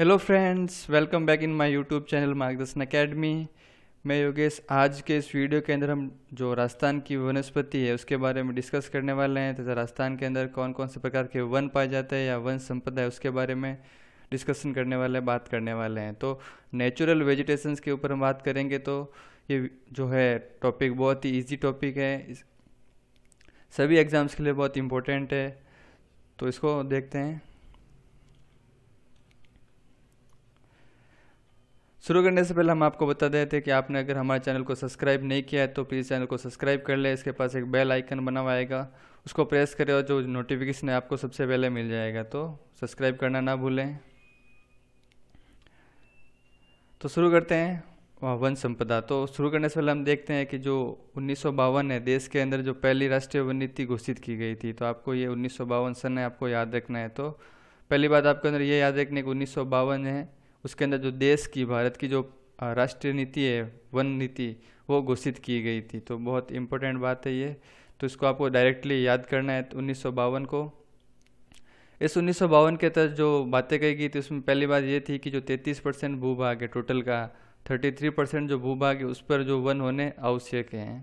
hello friends welcome back in my YouTube channel मार्गदर्शन academy मैं योगेश आज के इस वीडियो के अंदर हम जो राजस्थान की वनस्पति है उसके बारे में डिस्कस करने वाले हैं तथा तो राजस्थान के अंदर कौन कौन से प्रकार के वन पाए जाते हैं या वन संपदा है उसके बारे में डिस्कशन करने वाले बात करने वाले हैं तो नेचुरल वेजिटेशन के ऊपर हम बात करेंगे तो ये जो है टॉपिक बहुत ही ईजी टॉपिक है सभी एग्ज़ाम्स के लिए बहुत इंपॉर्टेंट है तो इसको देखते हैं शुरू करने से पहले हम आपको बता देते हैं कि आपने अगर हमारे चैनल को सब्सक्राइब नहीं किया है तो प्लीज़ चैनल को सब्सक्राइब कर ले इसके पास एक बेल आइकन बना हुआ आएगा उसको प्रेस करें और जो नोटिफिकेशन है आपको सबसे पहले मिल जाएगा तो सब्सक्राइब करना ना भूलें तो शुरू करते हैं वन संपदा तो शुरू करने से पहले हम देखते हैं कि जो उन्नीस है देश के अंदर जो पहली राष्ट्रीय वन नीति घोषित की गई थी तो आपको ये उन्नीस सन है आपको याद रखना है तो पहली बात आपके अंदर ये याद रखने की उन्नीस है उसके अंदर जो देश की भारत की जो राष्ट्रीय नीति है वन नीति वो घोषित की गई थी तो बहुत इम्पोर्टेंट बात है ये तो इसको आपको डायरेक्टली याद करना है उन्नीस को इस उन्नीस के तहत जो बातें कही गई थी उसमें पहली बात ये थी कि जो 33 परसेंट भूभाग है टोटल का 33 परसेंट जो भूभाग है उस पर जो वन होने आवश्यक हैं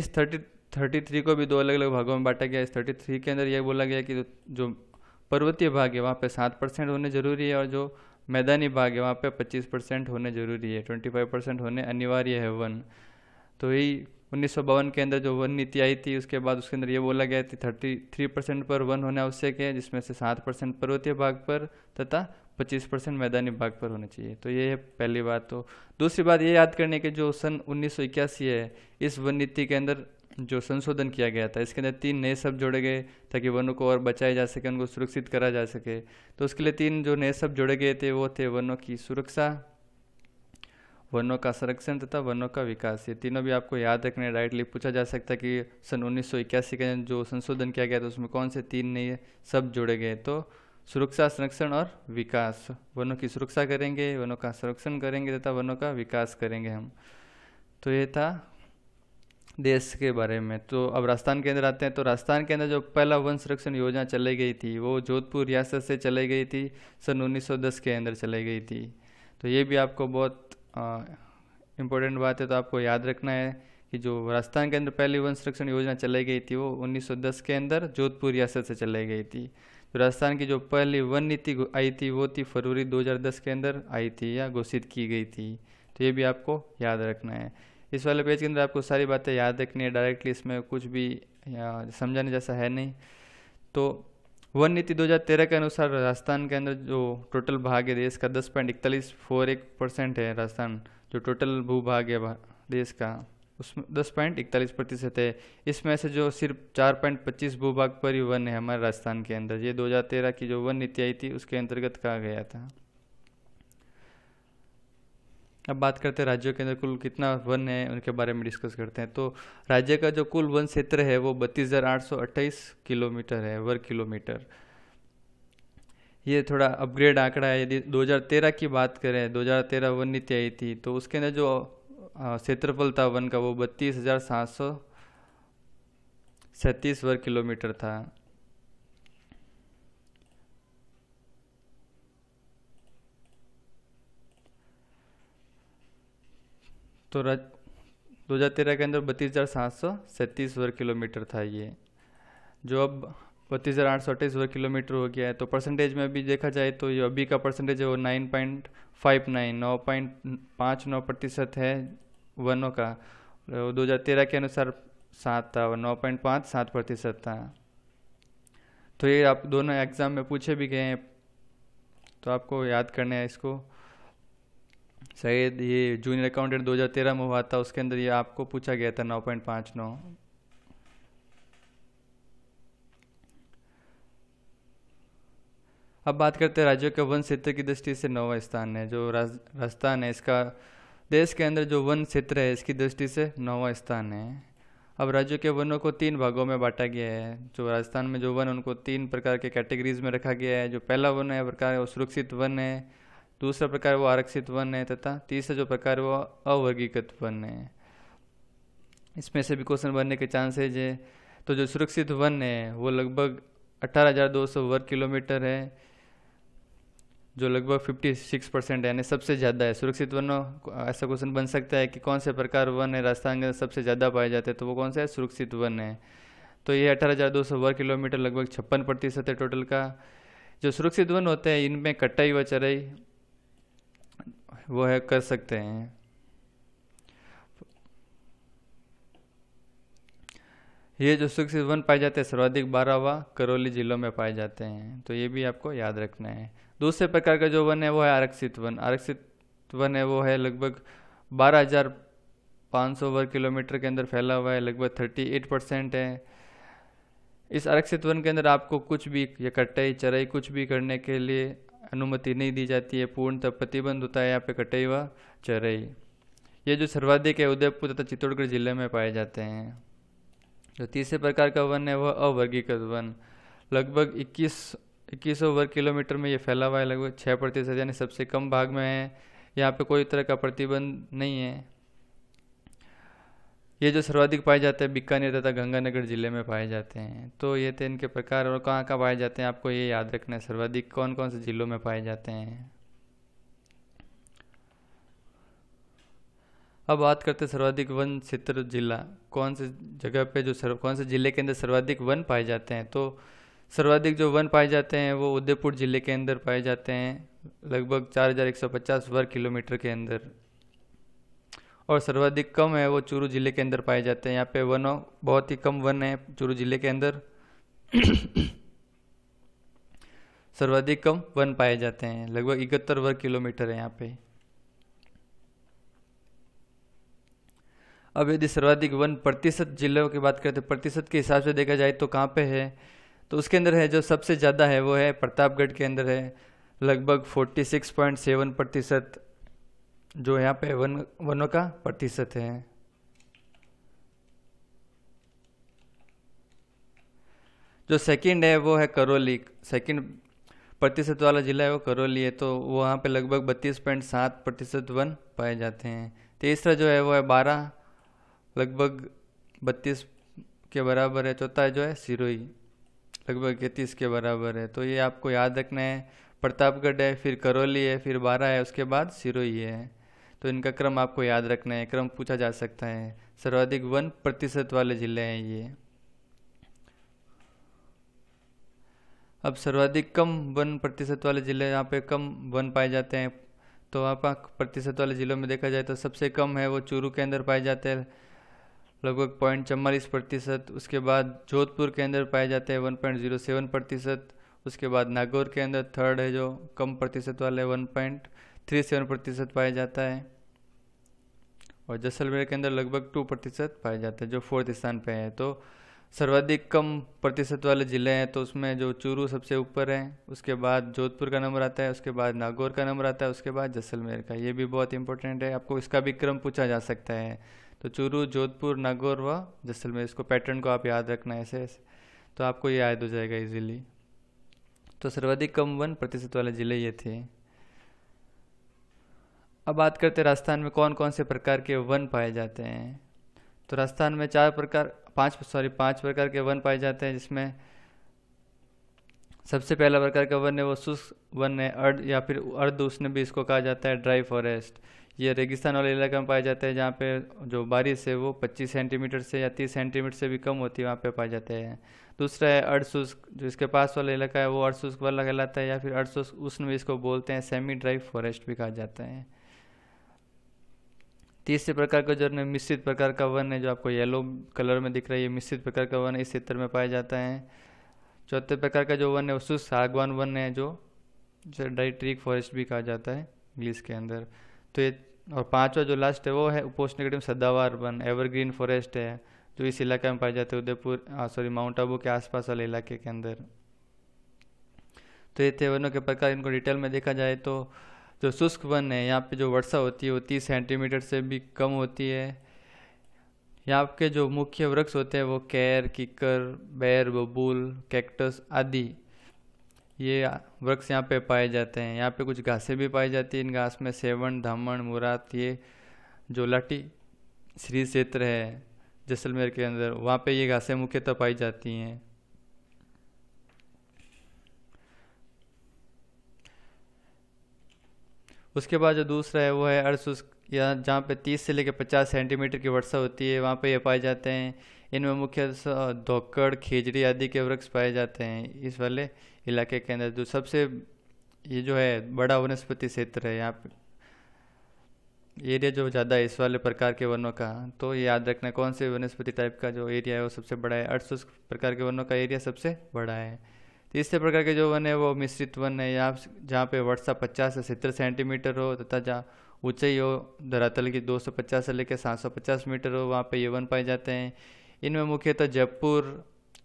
इस 30 33 को भी दो अलग अलग भागों में बांटा गया इस 33 के अंदर यह बोला गया कि जो पर्वतीय भाग है वहाँ पे सात परसेंट होने जरूरी है और जो मैदानी भाग है वहाँ पे 25 परसेंट होने ज़रूरी है 25 परसेंट होने अनिवार्य है वन तो यही उन्नीस के अंदर जो वन नीति आई थी उसके बाद उसके अंदर ये बोला गया कि थर्टी थ्री परसेंट पर वन होना आवश्यक है जिसमें से सात परसेंट पर्वतीय भाग पर तथा पच्चीस परसेंट मैदानी भाग पर होना चाहिए तो ये है पहली बात तो दूसरी बात ये याद करने के जो सन उन्नीस है इस वन नीति के अंदर जो संशोधन किया गया था इसके अंदर तीन नए शब्द जोड़े गए ताकि वनों को और बचाया जा सके उनको सुरक्षित करा जा सके तो उसके लिए तीन जो नए शब्द जोड़े गए थे वो थे वनों की सुरक्षा वनों का संरक्षण तथा वनों का विकास ये तीनों भी आपको याद रखने डायरेक्टली पूछा जा सकता है कि सन उन्नीस के जो संशोधन किया गया था उसमें कौन से तीन नए शब्द जोड़े गए तो सुरक्षा संरक्षण और विकास वनों की सुरक्षा करेंगे वनों का संरक्षण करेंगे तथा वनों का विकास करेंगे हम तो ये था देश के बारे में तो अब राजस्थान के अंदर आते हैं तो राजस्थान के अंदर जो पहला वन संरक्षण योजना चलाई गई थी वो जोधपुर रियासत से चलाई गई थी सन 1910 के अंदर चलाई गई थी तो ये भी आपको बहुत इम्पोर्टेंट बात है तो आपको याद रखना है कि जो राजस्थान के अंदर पहली वन संरक्षण योजना चलाई गई थी वो उन्नीस के अंदर जोधपुर रियासत से चलाई गई थी तो राजस्थान की जो पहली वन नीति आई थी वो थी फरवरी 2010 के अंदर आई थी या घोषित की गई थी तो ये भी आपको याद रखना है इस वाले पेज के अंदर आपको सारी बातें याद रखनी है डायरेक्टली इसमें कुछ भी समझाने जैसा है नहीं तो वन नीति 2013 के अनुसार राजस्थान के अंदर जो टोटल भाग है देश का दस पॉइंट इकतालीस फोर एक परसेंट है राजस्थान जो टोटल भूभाग है देश का उसमें दस पॉइंट इकतालीस प्रतिशत है इसमें से जो सिर्फ चार पॉइंट पच्चीस भूभाग पर ही वन है हमारे राजस्थान के अंदर ये 2013 की जो वन नीति आई थी उसके अंतर्गत कहा गया था अब बात करते हैं राज्यों के अंदर कुल कितना वन है उनके बारे में डिस्कस करते हैं तो राज्य का जो कुल वन क्षेत्र है वो बत्तीस किलोमीटर है वर्ग किलोमीटर ये थोड़ा अपग्रेड आंकड़ा है यदि 2013 की बात करें 2013 वन नीति आई थी तो उसके अंदर जो क्षेत्रफल था वन का वो बत्तीस हज़ार सात सौ सैंतीस वर्ग किलोमीटर था तो दो हज़ार तेरह के अंदर बत्तीस हज़ार सात सौ सैंतीस वर्ग किलोमीटर था ये जो अब बत्तीस हज़ार आठ सौ अट्ठाईस वर्ग किलोमीटर हो गया है तो परसेंटेज में अभी देखा जाए तो ये अभी का परसेंटेज है वो नाइन पॉइंट फाइव नाइन नौ पॉइंट पाँच नौ प्रतिशत है वनों का दो हज़ार तेरह के अनुसार सात था और नौ पॉइंट पाँच सात प्रतिशत था तो ये आप दोनों एग्ज़ाम में पूछे भी गए हैं तो आपको याद करना है इसको शायद ये जूनियर अकाउंटेंट 2013 में हुआ था उसके अंदर ये आपको पूछा गया था 9.59 अब बात करते हैं राज्यों के वन क्षेत्र की दृष्टि से नौवा स्थान है जो राजस्थान है इसका देश के अंदर जो वन क्षेत्र है इसकी दृष्टि से नौवा स्थान है अब राज्यों के वनों को तीन भागों में बांटा गया है जो राजस्थान में जो वन उनको तीन प्रकार के कैटेगरीज में रखा गया है जो पहला वन है प्रकार सुरक्षित वन है दूसरा प्रकार वो आरक्षित वन है तथा तीसरा जो प्रकार वो अवर्गीकृत वन है इसमें से भी क्वेश्चन बनने के चांसेज है तो जो सुरक्षित वन है वो लगभग 18,200 वर्ग किलोमीटर है जो लगभग 56 परसेंट है यानी सबसे ज़्यादा है सुरक्षित वनों ऐसा क्वेश्चन बन सकता है कि कौन से प्रकार वन है राजस्थान के सबसे ज़्यादा पाए जाते हैं तो वो कौन सा है सुरक्षित वन है तो ये 18,200 वर्ग किलोमीटर लगभग छप्पन प्रतिशत है टोटल का जो सुरक्षित वन होते हैं इनमें कटाई व चराई वो है कर सकते हैं ये जो सिक्स वन पाए जाते हैं सर्वाधिक बारहवा करौली जिलों में पाए जाते हैं तो ये भी आपको याद रखना है दूसरे प्रकार का जो वन है वो है आरक्षित वन आरक्षित वन है वो है लगभग बारह हजार सौ वर्ग किलोमीटर के अंदर फैला हुआ है लगभग थर्टी एट परसेंट है इस आरक्षित वन के अंदर आपको कुछ भी या कटाई चराई कुछ भी करने के लिए अनुमति नहीं दी जाती है पूर्णतः प्रतिबंध होता है यहाँ पे कटई व चरई ये जो सर्वाधिक है उदयपुर तथा चित्तौड़गढ़ जिले में पाए जाते हैं जो तीसरे प्रकार का वन है वह अवर्गीकृत वन लगभग 21 इक्कीसों वर्ग किलोमीटर में ये फैला हुआ है लगभग छः प्रतिशत यानी सबसे कम भाग में है यहाँ पे कोई तरह का प्रतिबंध नहीं है ये जो सर्वाधिक पाए जाते हैं बीकानेर तथा गंगानगर जिले में पाए जाते हैं तो ये थे इनके प्रकार और कहाँ कहाँ पाए जाते हैं आपको ये याद रखना है सर्वाधिक कौन कौन से जिलों में पाए जाते हैं अब बात करते हैं सर्वाधिक वन क्षेत्र जिला कौन से जगह पे जो सर्व कौन से जिले के अंदर सर्वाधिक वन पाए जाते हैं तो सर्वाधिक जो वन पाए जाते हैं वो उदयपुर जिले के अंदर पाए जाते हैं लगभग पचास वर्ग किलोमीटर के अंदर और सर्वाधिक कम है वो चूरू जिले के अंदर पाए जाते हैं यहाँ पे वनों बहुत ही कम वन है चूरू जिले के अंदर सर्वाधिक कम वन पाए जाते हैं लगभग इकहत्तर वर्ग किलोमीटर है यहाँ पे अब यदि सर्वाधिक वन प्रतिशत जिलों की बात करें तो प्रतिशत के हिसाब से देखा जाए तो कहाँ पे है तो उसके अंदर है जो सबसे ज़्यादा है वो है प्रतापगढ़ के अंदर है लगभग 46.7 प्रतिशत जो यहाँ पे वन वनों का प्रतिशत है जो सेकंड है वो है करौली सेकंड प्रतिशत वाला जिला है वो करौली है तो वहाँ पे लगभग बत्तीस पॉइंट सात प्रतिशत वन पाए जाते हैं तीसरा जो है वो है बारह लगभग बत्तीस के बराबर है चौथा जो है सिरोही लगभग इकतीस के बराबर है तो ये आपको याद रखना है प्रतापगढ़ है फिर करौली है फिर बारह है उसके बाद सिरोही है तो इनका क्रम आपको याद रखना है क्रम पूछा जा सकता है सर्वाधिक वन प्रतिशत वाले ज़िले हैं ये अब सर्वाधिक कम वन प्रतिशत वाले ज़िले यहाँ पे कम वन पाए जाते हैं तो आपका प्रतिशत वाले ज़िलों में देखा जाए तो सबसे कम है वो चूरू के अंदर पाए जाते हैं लगभग पॉइंट चवालीस प्रतिशत उसके बाद जोधपुर के अंदर पाए जाते हैं वन पॉइंट जीरो सेवन प्रतिशत उसके बाद नागौर के अंदर थर्ड है जो कम प्रतिशत वाले वन पॉइंट थ्री सेवन प्रतिशत पाया जाता है और जैसलमेर के अंदर लगभग टू प्रतिशत पाया जाता है जो फोर्थ स्थान पे है तो सर्वाधिक कम प्रतिशत वाले ज़िले हैं तो उसमें जो चूरू सबसे ऊपर है उसके बाद जोधपुर का नंबर आता है उसके बाद नागौर का नंबर आता है उसके बाद जैसलमेर का ये भी बहुत इंपॉर्टेंट है आपको इसका भी क्रम पूछा जा सकता है तो चूरू जोधपुर नागौर व जैसलमेर इसको पैटर्न को आप याद रखना ऐसे ऐसे तो आपको ये याद हो जाएगा इजीली तो सर्वाधिक कम वन प्रतिशत वाले ज़िले ये थे अब बात करते हैं राजस्थान में कौन कौन से प्रकार के वन पाए जाते हैं तो राजस्थान में चार प्रकार पांच सॉरी पांच प्रकार के वन पाए जाते हैं जिसमें सबसे पहला प्रकार का वन है वो शुष्क वन है अर्ध या फिर अर्ध उष्ण भी इसको कहा जाता है ड्राई फॉरेस्ट ये रेगिस्तान वाले इलाके में पाए जाते हैं जहाँ पे जो बारिश है वो 25 सेंटीमीटर से या 30 सेंटीमीटर से भी कम होती है वहाँ पे पाए जाते हैं दूसरा है शुष्क जो इसके पास वाला इलाका है वो शुष्क वाला कहलाता है या फिर शुष्क उष्ण भी इसको बोलते हैं सेमी ड्राई फॉरेस्ट भी कहा जाता है तीसरे प्रकार का जो मिश्रित प्रकार का वन है जो आपको येलो कलर में दिख रहा है ये मिश्रित प्रकार का वन इस क्षेत्र में पाया जाता है चौथे प्रकार का जो वन है उस सागवान वन है जो डाइट्रिक फॉरेस्ट भी कहा जाता है इंग्लिश के अंदर तो ये और पांचवा जो लास्ट है वो है उपोष्ण में सदावार वन एवरग्रीन फॉरेस्ट है जो इस इलाके में पाए जाते हैं उदयपुर सॉरी माउंट आबू के आसपास वाले इलाके के अंदर तो ये थे वनों के प्रकार इनको डिटेल में देखा जाए तो जो शुष्क वन है यहाँ पे जो वर्षा होती है वो तीस सेंटीमीटर से भी कम होती है यहाँ के जो मुख्य वृक्ष होते हैं वो कैर किकर बैर बबूल कैक्टस आदि ये वृक्ष यहाँ पे पाए जाते हैं यहाँ पे कुछ घासें भी पाई जाती हैं इन घास में सेवन धामण मुरात ये जो लाठी श्री क्षेत्र है जैसलमेर के अंदर वहाँ पे ये घासें मुख्यतः पाई जाती हैं उसके बाद जो दूसरा है वो है अर्श या जहाँ पे 30 से लेकर 50 सेंटीमीटर की वर्षा होती है वहाँ पे ये पाए जाते हैं इनमें मुख्य धोकड़ खिजड़ी आदि के वृक्ष पाए जाते हैं इस वाले इलाके के अंदर जो तो सबसे ये जो है बड़ा वनस्पति क्षेत्र है यहाँ पे एरिया जो ज़्यादा है इस वाले प्रकार के वनों का तो याद रखना कौन से वनस्पति टाइप का जो एरिया है वो सबसे बड़ा है अर्थशुष्क प्रकार के वनों का एरिया सबसे बड़ा है तीसरे तो प्रकार के जो वन है वो मिश्रित वन है यहाँ जहाँ पे वर्षा पचास से सत्तर सेंटीमीटर हो तथा जहाँ ऊंचाई हो धरातल की 250 से लेकर 750 मीटर हो वहाँ पे ये वन पाए जाते हैं इनमें मुख्यतः जयपुर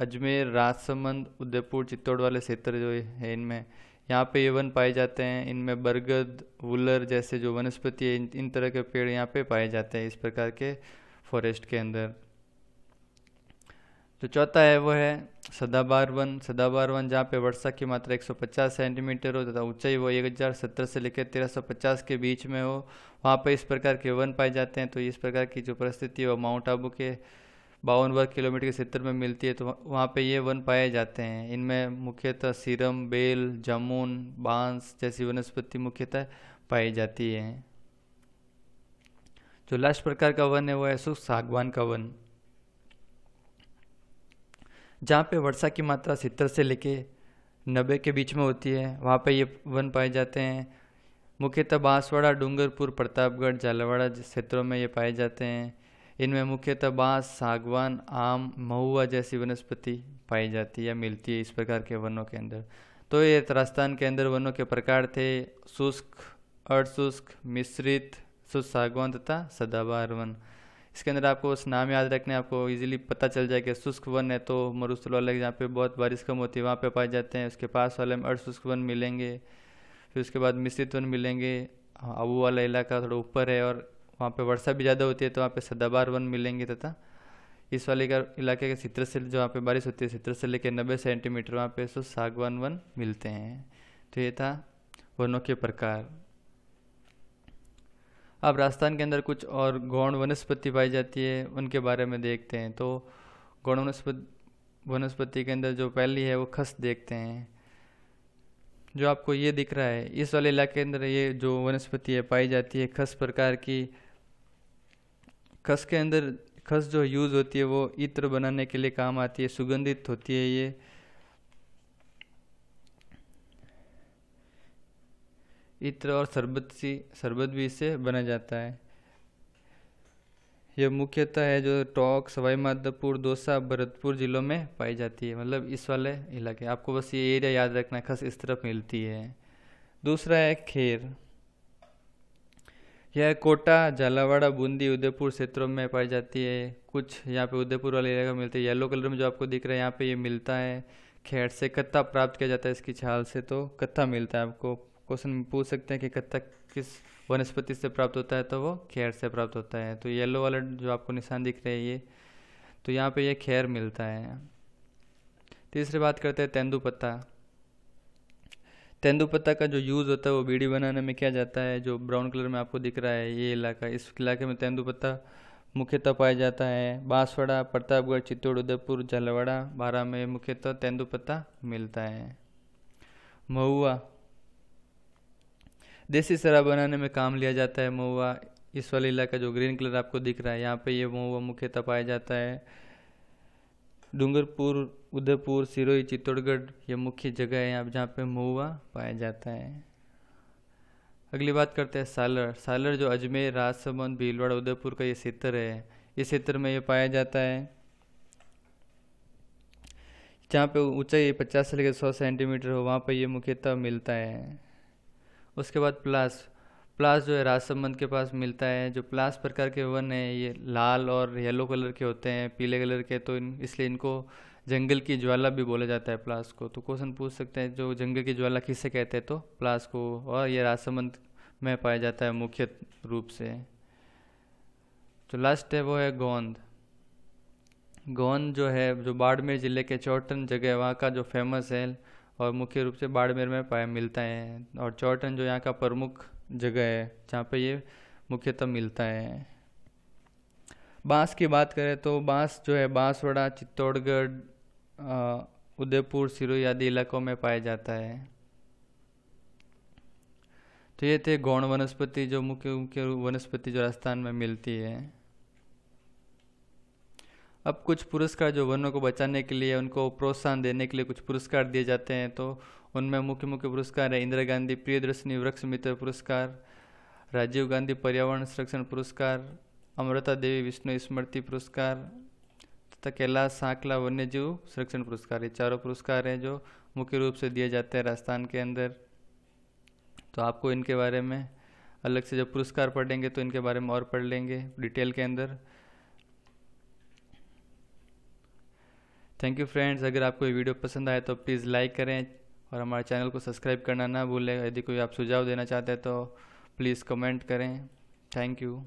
अजमेर राजसमंद उदयपुर चित्तौड़ वाले क्षेत्र जो है इनमें यहाँ पे ये वन पाए जाते हैं इनमें बरगद वुलर जैसे जो वनस्पति है इन, इन तरह के पेड़ यहाँ पे पाए जाते हैं इस प्रकार के फॉरेस्ट के अंदर जो तो चौथा है वो है सदाबार वन सदाबार वन जहाँ पे वर्षा की मात्रा 150 सेंटीमीटर हो तथा ऊंचाई वो एक हज़ार सत्रह से लेकर 1350 के बीच में हो वहाँ पर इस प्रकार के वन पाए जाते हैं तो इस प्रकार की जो परिस्थिति है वो माउंट आबू के बावन वर्ग किलोमीटर के क्षेत्र में मिलती है तो वहाँ पे ये वन पाए जाते हैं इनमें मुख्यतः सीरम बेल जामुन बांस जैसी वनस्पति मुख्यतः पाई जाती है जो लास्ट प्रकार का वन है वो है सुख सागवान का वन जहाँ पे वर्षा की मात्रा सत्तर से लेके नब्बे के बीच में होती है वहाँ पे ये वन पाए जाते हैं मुख्यतः बांसवाड़ा डूंगरपुर प्रतापगढ़ झालावाड़ा क्षेत्रों में ये पाए जाते हैं इनमें मुख्यतः बांस सागवान आम महुआ जैसी वनस्पति पाई जाती है मिलती है इस प्रकार के वनों के अंदर तो ये राजस्थान के अंदर वनों के प्रकार थे शुष्क अर्धशुष्क मिश्रित शुष्क सागवान तथा सदाबहार वन इसके अंदर आपको उस नाम याद रखने आपको इजीली पता चल जाएगा शुष्क वन है तो मरुस्थल वाले जहाँ पे बहुत बारिश कम होती है वहाँ पे पाए जाते हैं उसके पास वाले में शुष्क वन मिलेंगे फिर उसके बाद मिश्रित वन मिलेंगे आबू हाँ, वाला इलाका थोड़ा ऊपर है और वहाँ पर वर्षा भी ज़्यादा होती है तो वहाँ पर सदाबार वन मिलेंगे तथा इस वाले का इलाके के सित्र से जहाँ पर बारिश होती है सित्र से लेकर नब्बे सेंटीमीटर वहाँ पर सागवान वन मिलते हैं तो ये था वनों के प्रकार अब राजस्थान के अंदर कुछ और गौण वनस्पति पाई जाती है उनके बारे में देखते हैं तो गौण वनस्पति वनस्पति के अंदर जो पहली है वो खस देखते हैं जो आपको ये दिख रहा है इस वाले इलाके के अंदर ये जो वनस्पति है पाई जाती है खस प्रकार की खस के अंदर खस जो यूज़ होती है वो इत्र बनाने के लिए काम आती है सुगंधित होती है ये इत्र और शरबत सी शरबत भी इससे बना जाता है यह मुख्यतः है जो टोंक सवाई माधोपुर दौसा भरतपुर ज़िलों में पाई जाती है मतलब इस वाले इलाके आपको बस ये एरिया याद रखना खस इस तरफ मिलती है दूसरा है खेर यह कोटा झालावाड़ा बूंदी उदयपुर क्षेत्रों में पाई जाती है कुछ यहाँ पे उदयपुर वाले इलाके में हैं येलो कलर में जो आपको दिख रहा है यहाँ पे ये मिलता है खेड़ से कत्ता प्राप्त किया जाता है इसकी छाल से तो कत्था मिलता है आपको क्वेश्चन में पूछ सकते हैं कि कत्थक किस वनस्पति से प्राप्त होता है तो वो खैर से प्राप्त होता है तो येलो वाला जो आपको निशान दिख रहा है ये तो यहाँ पे ये खैर मिलता है तीसरी बात करते हैं तेंदुपत्ता पत्ता पत्ता का जो यूज़ होता है वो बीड़ी बनाने में किया जाता है जो ब्राउन कलर में आपको दिख रहा है ये इलाका इस इलाके में तेंदुपत्ता पत्ता मुख्यतः पाया जाता है बांसवाड़ा प्रतापगढ़ चित्तौड़ उदयपुर झलवाड़ा बारह में मुख्यतः तेंदुपत्ता मिलता है महुआ देसी शराब बनाने में काम लिया जाता है महुआ इस वाले इलाका जो ग्रीन कलर आपको दिख रहा है यहाँ पे ये महुआ मुख्यतः पाया जाता है डूंगरपुर उदयपुर सिरोही चित्तौड़गढ़ ये मुख्य जगह है यहाँ जहाँ पे महुआ पाया जाता है अगली बात करते हैं सालर सालर जो अजमेर राजसमंद भीलवाड़ा उदयपुर का ये क्षेत्र है इस क्षेत्र में ये पाया जाता है जहाँ पे ऊंचाई 50 से लेकर 100 सेंटीमीटर हो वहाँ पर ये मुख्यतः मिलता है उसके बाद प्लास प्लास जो है राजसमंद के पास मिलता है जो प्लास प्रकार के वन है ये लाल और येलो कलर के होते हैं पीले कलर के तो इन इसलिए इनको जंगल की ज्वाला भी बोला जाता है प्लास को तो क्वेश्चन पूछ सकते हैं जो जंगल की ज्वाला किसे कहते हैं तो प्लास को और ये राजसमंद में पाया जाता है मुख्य रूप से जो लास्ट है वो है गोंद गोंद जो है जो बाड़मेर ज़िले के चौटन जगह वहाँ का जो फेमस है और मुख्य रूप से बाड़मेर में पाया मिलता है और चौटन जो यहाँ का प्रमुख जगह है जहाँ पर ये मुख्यतः मिलता है बांस की बात करें तो बांस जो है बांसवाड़ा चित्तौड़गढ़ उदयपुर सिरोही आदि इलाकों में पाया जाता है तो ये थे गौण वनस्पति जो मुख्य मुख्य वनस्पति जो राजस्थान में मिलती है अब कुछ पुरस्कार जो वनों को बचाने के लिए उनको प्रोत्साहन देने के लिए कुछ पुरस्कार दिए जाते हैं तो उनमें मुख्य मुख्य पुरस्कार है इंदिरा गांधी प्रियदर्शनी वृक्ष मित्र पुरस्कार राजीव गांधी पर्यावरण संरक्षण पुरस्कार अमृता देवी विष्णु स्मृति पुरस्कार तथा कैलाश सांकला वन्यजीव संरक्षण पुरस्कार ये चारों पुरस्कार हैं जो मुख्य रूप से दिए जाते हैं राजस्थान के अंदर तो आपको इनके बारे में अलग से जब पुरस्कार पढ़ेंगे तो इनके बारे में और पढ़ लेंगे डिटेल के अंदर थैंक यू फ्रेंड्स अगर आपको ये वीडियो पसंद आए तो प्लीज़ लाइक करें और हमारे चैनल को सब्सक्राइब करना ना भूलें यदि कोई आप सुझाव देना चाहते हैं तो प्लीज़ कमेंट करें थैंक यू